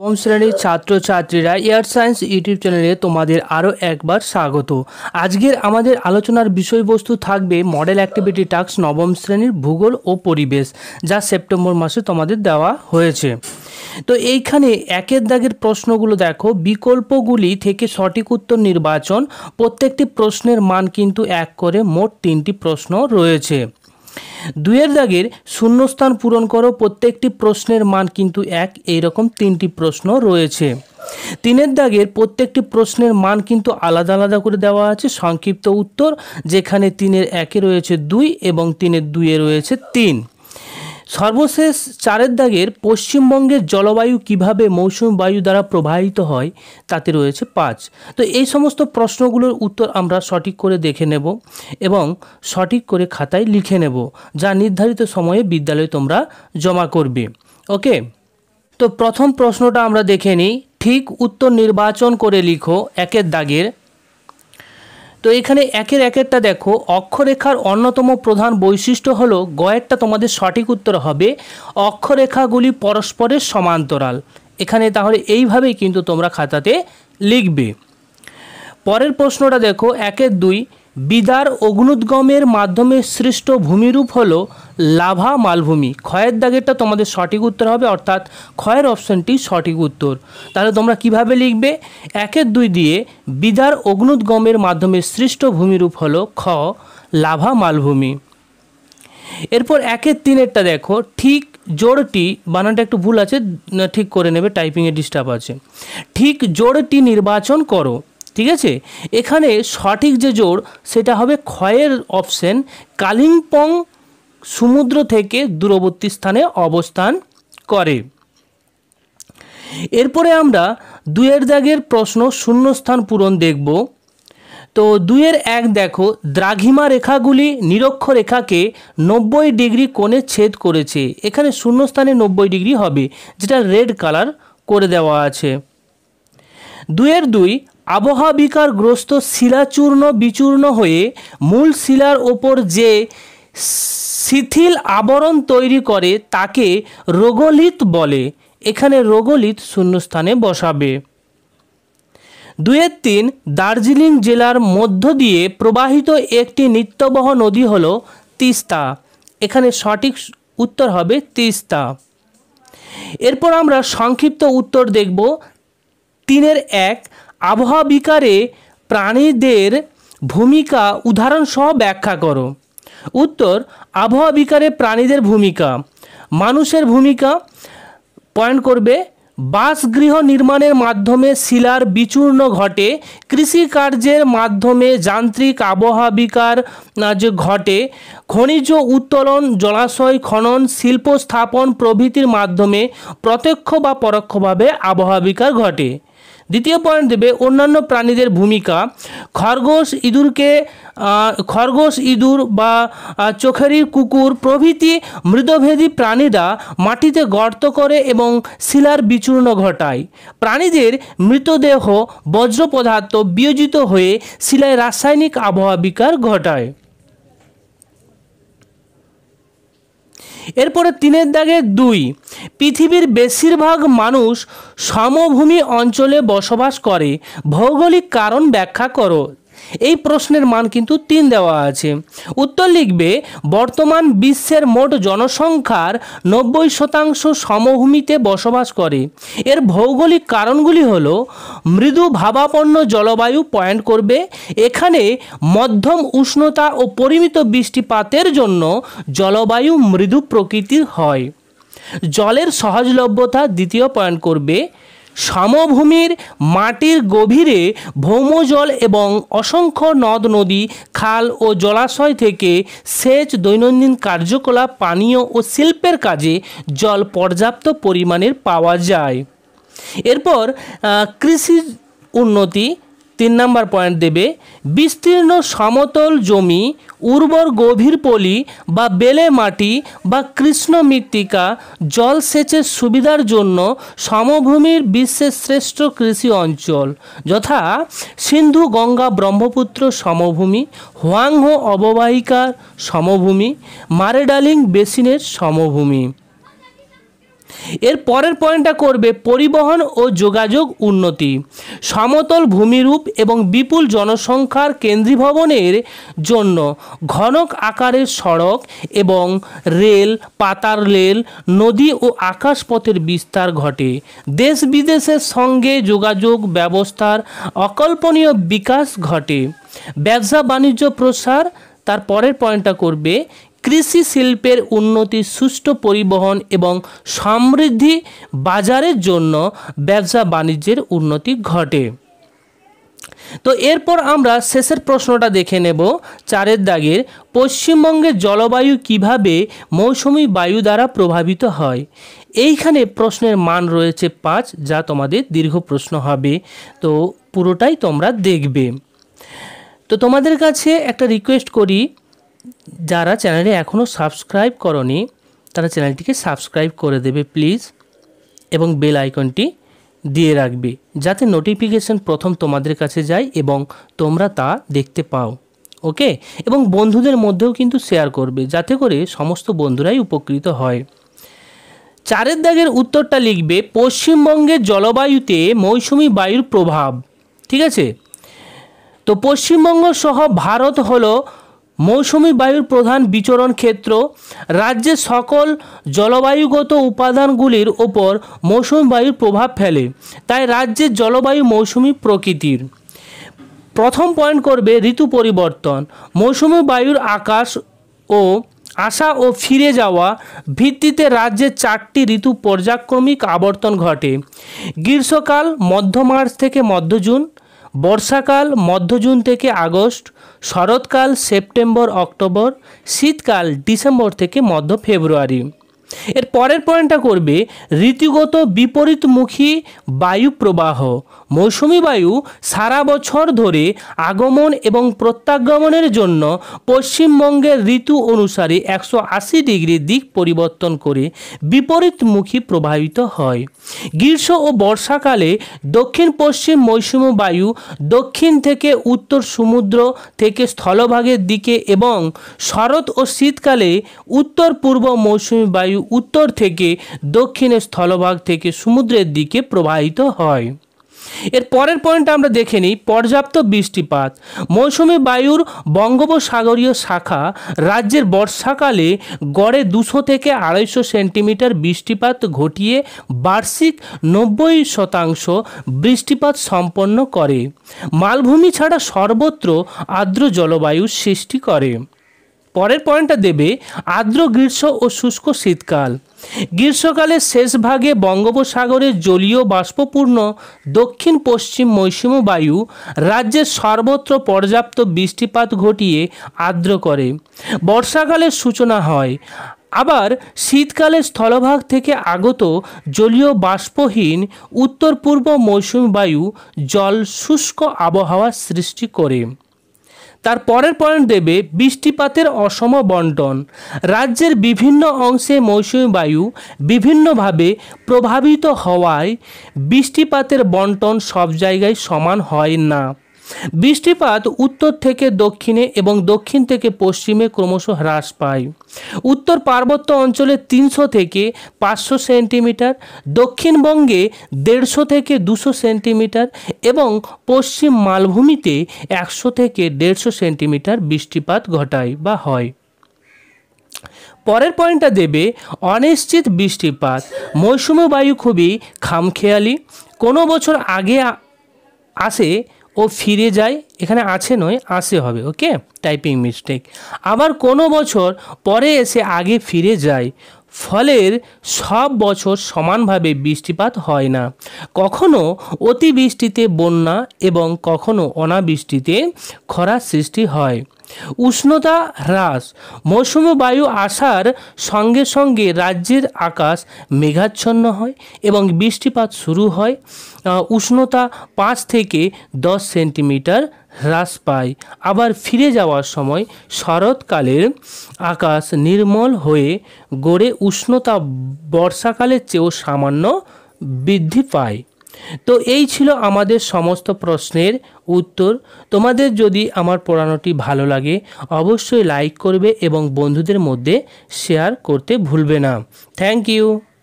নবম শ্রেণীর ছাত্রছাত্রীরা এয়ার সায়েন্স ইউটিউব চ্যানেলে তোমাদের আরও একবার স্বাগত আজকের আমাদের আলোচনার বিষয়বস্তু থাকবে মডেল অ্যাক্টিভিটি টাস্ক নবম শ্রেণীর ভূগোল ও পরিবেশ যা সেপ্টেম্বর মাসে তোমাদের দেওয়া হয়েছে তো এইখানে একের দাগের প্রশ্নগুলো দেখো বিকল্পগুলি থেকে সঠিক উত্তর নির্বাচন প্রত্যেকটি প্রশ্নের মান কিন্তু এক করে মোট তিনটি প্রশ্ন রয়েছে দুয়ের দাগের শূন্যস্থান পূরণ করো প্রত্যেকটি প্রশ্নের মান কিন্তু এক এইরকম তিনটি প্রশ্ন রয়েছে তিনের দাগের প্রত্যেকটি প্রশ্নের মান কিন্তু আলাদা আলাদা করে দেওয়া আছে সংক্ষিপ্ত উত্তর যেখানে তিনের একে রয়েছে দুই এবং তিনের দুইয়ে রয়েছে তিন সর্বশেষ চারের দাগের পশ্চিমবঙ্গের জলবায়ু কিভাবে মৌসুমি বায়ু দ্বারা প্রবাহিত হয় তাতে রয়েছে পাঁচ তো এই সমস্ত প্রশ্নগুলোর উত্তর আমরা সঠিক করে দেখে নেব এবং সঠিক করে খাতায় লিখে নেব যা নির্ধারিত সময়ে বিদ্যালয়ে তোমরা জমা করবে ওকে তো প্রথম প্রশ্নটা আমরা দেখে নিই ঠিক উত্তর নির্বাচন করে লিখো একের দাগের তো এখানে একের একেরটা দেখো অক্ষরেখার অন্যতম প্রধান বৈশিষ্ট্য হলো গয়েরটা তোমাদের সঠিক উত্তর হবে অক্ষরেখাগুলি পরস্পরের সমান্তরাল এখানে তাহলে এইভাবেই কিন্তু তোমরা খাতাতে লিখবে পরের প্রশ্নটা দেখো একের দুই বিদার অগ্নুদ্গমের মাধ্যমে সৃষ্ট ভূমিরূপ হল লাভা মালভূমি ক্ষয়ের দাগেরটা তোমাদের সঠিক উত্তর হবে অর্থাৎ ক্ষয়ের অপশনটি সঠিক উত্তর তাহলে তোমরা কিভাবে লিখবে একের দুই দিয়ে বিদার অগ্নুদ্গমের মাধ্যমে সৃষ্ট ভূমিরূপ হল খ লাভা মালভূমি এরপর একের তিনেরটা দেখো ঠিক জোড়টি বানানটা একটু ভুল আছে ঠিক করে নেবে টাইপিংয়ে ডিস্টার্ব আছে ঠিক জোড়টি নির্বাচন করো ঠিক আছে এখানে সঠিক যে জোর সেটা হবে ক্ষয়ের অপশন কালিম্পং সমুদ্র থেকে দূরবর্তী স্থানে অবস্থান করে এরপরে আমরা দুয়ের দাগের প্রশ্ন শূন্যস্থান পূরণ দেখব তো দুয়ের এক দেখো দ্রাঘিমা রেখাগুলি নিরক্ষ রেখাকে নব্বই ডিগ্রি কোণে ছেদ করেছে এখানে শূন্যস্থানে নব্বই ডিগ্রি হবে যেটা রেড কালার করে দেওয়া আছে দুয়ের দুই আবহাওয়া বিকারগ্রস্ত শিলাচূর্ণ বিচূর্ণ হয়ে মূল শিলার ওপর যে শিথিল আবরণ তৈরি করে তাকে রোগলিত বলে এখানে রোগলিত শূন্যস্থানে বসাবে দুয়ের তিন দার্জিলিং জেলার মধ্য দিয়ে প্রবাহিত একটি নিত্যবহ নদী হল তিস্তা এখানে সঠিক উত্তর হবে তিস্তা এরপর আমরা সংক্ষিপ্ত উত্তর দেখব তিনের এক আবহাওয়া বিকারে প্রাণীদের ভূমিকা উদাহরণসহ ব্যাখ্যা করো উত্তর আবহাওয়া বিকারে প্রাণীদের ভূমিকা মানুষের ভূমিকা পয়েন্ট করবে বাসগৃহ নির্মাণের মাধ্যমে শিলার বিচূর্ণ ঘটে কৃষিকার্যের মাধ্যমে যান্ত্রিক বিকার যে ঘটে খনিজ উত্তোলন জলাশয় খনন শিল্প স্থাপন প্রভৃতির মাধ্যমে প্রত্যক্ষ বা পরোক্ষভাবে আবহাওয়া বিকার ঘটে দ্বিতীয় পয়েন্ট দেবে অন্যান্য প্রাণীদের ভূমিকা খরগোশ ইঁদুরকে খরগোশ ইঁদুর বা চোখেরির কুকুর প্রভৃতি মৃদভেদী প্রাণীরা মাটিতে গর্ত করে এবং শিলার বিচূর্ণ ঘটায় প্রাণীদের মৃতদেহ বজ্র পদার্থ বিয়োজিত হয়ে শিলায় রাসায়নিক আবহাওয়া বিকার ঘটায় এরপরে তিনের দাগে দুই পৃথিবীর বেশিরভাগ মানুষ সমভূমি অঞ্চলে বসবাস করে ভৌগোলিক কারণ ব্যাখ্যা করো এই প্রশ্নের মান কিন্তু তিন দেওয়া আছে উত্তর লিখবে বর্তমান বিশ্বের মোট জনসংখ্যার নব্বই শতাংশ সমভূমিতে বসবাস করে এর ভৌগোলিক কারণগুলি হল মৃদু ভাবাপন্ন জলবায়ু পয়েন্ট করবে এখানে মধ্যম উষ্ণতা ও পরিমিত বৃষ্টিপাতের জন্য জলবায়ু মৃদু প্রকৃতির হয় জলের সহজলভ্যতা দ্বিতীয় পয়েন্ট করবে সমভূমির মাটির গভীরে ভৌমজল এবং অসংখ্য নদ নদী খাল ও জলাশয় থেকে সেচ দৈনন্দিন কার্যকলাপ পানীয় ও শিল্পের কাজে জল পর্যাপ্ত পরিমাণের পাওয়া যায় এরপর কৃষি উন্নতি তিন নাম্বার পয়েন্ট দেবে বিস্তীর্ণ সমতল জমি উর্বর গভীর পলি বা বেলে মাটি বা কৃষ্ণ মৃত্তিকা জলসেচের সুবিধার জন্য সমভূমির বিশ্বের শ্রেষ্ঠ কৃষি অঞ্চল যথা সিন্ধু গঙ্গা ব্রহ্মপুত্র সমভূমি হোয়াংহো অববাহিকার সমভূমি মারেডালিং বেসিনের সমভূমি এর পরের পয়েন্টটা করবে পরিবহন ও যোগাযোগ উন্নতি সমতল ভূমিরূপ এবং বিপুল জনসংখ্যার কেন্দ্রীভবনের জন্য ঘনক আকারের সড়ক এবং রেল পাতার রেল নদী ও আকাশপথের বিস্তার ঘটে দেশ বিদেশের সঙ্গে যোগাযোগ ব্যবস্থার অকল্পনীয় বিকাশ ঘটে ব্যবসা বাণিজ্য প্রসার তার পরের পয়েন্টটা করবে কৃষি শিল্পের উন্নতি সুষ্ঠু পরিবহন এবং সমৃদ্ধি বাজারের জন্য ব্যবসা বাণিজ্যের উন্নতি ঘটে তো এরপর আমরা শেষের প্রশ্নটা দেখে নেব চারের দাগের পশ্চিমবঙ্গের জলবায়ু কিভাবে মৌসুমি বায়ু দ্বারা প্রভাবিত হয় এইখানে প্রশ্নের মান রয়েছে পাঁচ যা তোমাদের দীর্ঘ প্রশ্ন হবে তো পুরোটাই তোমরা দেখবে তো তোমাদের কাছে একটা রিকোয়েস্ট করি যারা চ্যানেলে এখনও সাবস্ক্রাইব করনি তারা চ্যানেলটিকে সাবস্ক্রাইব করে দেবে প্লিজ এবং বেল আইকনটি দিয়ে রাখবে যাতে নোটিফিকেশন প্রথম তোমাদের কাছে যায় এবং তোমরা তা দেখতে পাও ওকে এবং বন্ধুদের মধ্যেও কিন্তু শেয়ার করবে যাতে করে সমস্ত বন্ধুরাই উপকৃত হয় চারের দাগের উত্তরটা লিখবে পশ্চিমবঙ্গের জলবায়ুতে মৌসুমি বায়ুর প্রভাব ঠিক আছে তো পশ্চিমবঙ্গ সহ ভারত হলো মৌসুমি বায়ুর প্রধান বিচরণ ক্ষেত্র রাজ্যের সকল জলবায়ুগত উপাদানগুলির ওপর মৌসুমি বায়ুর প্রভাব ফেলে তাই রাজ্যের জলবায়ু মৌসুমি প্রকৃতির প্রথম পয়েন্ট করবে ঋতু পরিবর্তন মৌসুমি বায়ুর আকাশ ও আসা ও ফিরে যাওয়া ভিত্তিতে রাজ্যের চারটি ঋতু পর্যায়ক্রমিক আবর্তন ঘটে গ্রীষ্মকাল মধ্য মার্চ থেকে মধ্য জুন বর্ষাকাল মধ্য জুন থেকে আগস্ট শরৎকাল সেপ্টেম্বর অক্টোবর শীতকাল ডিসেম্বর থেকে মধ্য ফেব্রুয়ারি এর পরের পয়েন্টটা করবে ঋতুগত বিপরীতমুখী বায়ু প্রবাহ মৌসুমি বায়ু সারা বছর ধরে আগমন এবং প্রত্যাগমনের জন্য পশ্চিমবঙ্গের ঋতু অনুসারে একশো আশি ডিগ্রি দিক পরিবর্তন করে বিপরীতমুখী প্রবাহিত হয় গ্রীষ্ম ও বর্ষাকালে দক্ষিণ পশ্চিম মৌসুমি বায়ু দক্ষিণ থেকে উত্তর সমুদ্র থেকে স্থলভাগের দিকে এবং শরৎ ও শীতকালে উত্তর পূর্ব মৌসুমি বায়ু উত্তর থেকে দক্ষিণের স্থলভাগ থেকে সমুদ্রের দিকে প্রবাহিত হয় এর পরের পয়েন্ট আমরা দেখে নিই পর্যাপ্ত বৃষ্টিপাত মৌসুমি বায়ুর বঙ্গোপসাগরীয় শাখা রাজ্যের বর্ষাকালে গড়ে দুশো থেকে আড়াইশো সেন্টিমিটার বৃষ্টিপাত ঘটিয়ে বার্ষিক নব্বই শতাংশ বৃষ্টিপাত সম্পন্ন করে মালভূমি ছাড়া সর্বত্র আর্দ্র জলবায়ু সৃষ্টি করে পরের পয়েন্টটা দেবে আর্দ্র গ্রীষ্ম ও শুষ্ক শীতকাল গ্রীষ্মকালের শেষ ভাগে বঙ্গোপসাগরের জলীয় বাষ্পপূর্ণ দক্ষিণ পশ্চিম মৌসুমী বায়ু রাজ্যের সর্বত্র পর্যাপ্ত বৃষ্টিপাত ঘটিয়ে আর্দ্র করে বর্ষাকালের সূচনা হয় আবার শীতকালে স্থলভাগ থেকে আগত জলীয় বাষ্পহীন উত্তর পূর্ব মৌসুমী বায়ু জল শুষ্ক আবহাওয়া সৃষ্টি করে তার পরের পয়েন্ট দেবে বৃষ্টিপাতের অসম বন্টন রাজ্যের বিভিন্ন অংশে মৌসুমী বায়ু বিভিন্নভাবে প্রভাবিত হওয়ায় বৃষ্টিপাতের বন্টন সব জায়গায় সমান হয় না বৃষ্টিপাত উত্তর থেকে দক্ষিণে এবং দক্ষিণ থেকে পশ্চিমে ক্রমশ হ্রাস পায় উত্তর পার্বত্য অঞ্চলে তিনশো থেকে পাঁচশো সেন্টিমিটার দক্ষিণবঙ্গে দেড়শো থেকে দুশো সেন্টিমিটার এবং পশ্চিম মালভূমিতে একশো থেকে দেড়শো সেন্টিমিটার বৃষ্টিপাত ঘটায় বা হয় পরের পয়েন্টটা দেবে অনিশ্চিত বৃষ্টিপাত মৌসুমি বায়ু খুবই খামখেয়ালি কোনো বছর আগে আসে ও ফিরে যায় এখানে আছে নয় আসে হবে ওকে টাইপিং মিস্টেক আবার কোনো বছর পরে এসে আগে ফিরে যায় ফলের সব বছর সমানভাবে বৃষ্টিপাত হয় না কখনো অতিবৃষ্টিতে বন্যা এবং কখনো অনাবৃষ্টিতে খরার সৃষ্টি হয় উষ্ণতা হ্রাস মৌসুমি বায়ু আসার সঙ্গে সঙ্গে রাজ্যের আকাশ মেঘাচ্ছন্ন হয় এবং বৃষ্টিপাত শুরু হয় উষ্ণতা পাঁচ থেকে দশ সেন্টিমিটার হ্রাস পায় আবার ফিরে যাওয়ার সময় শরৎকালের আকাশ নির্মল হয়ে গড়ে উষ্ণতা বর্ষাকালের চেয়েও সামান্য বৃদ্ধি পায় তো এই ছিল আমাদের সমস্ত প্রশ্নের উত্তর তোমাদের যদি আমার পড়ানোটি ভালো লাগে অবশ্যই লাইক করবে এবং বন্ধুদের মধ্যে শেয়ার করতে ভুলবে না থ্যাংক ইউ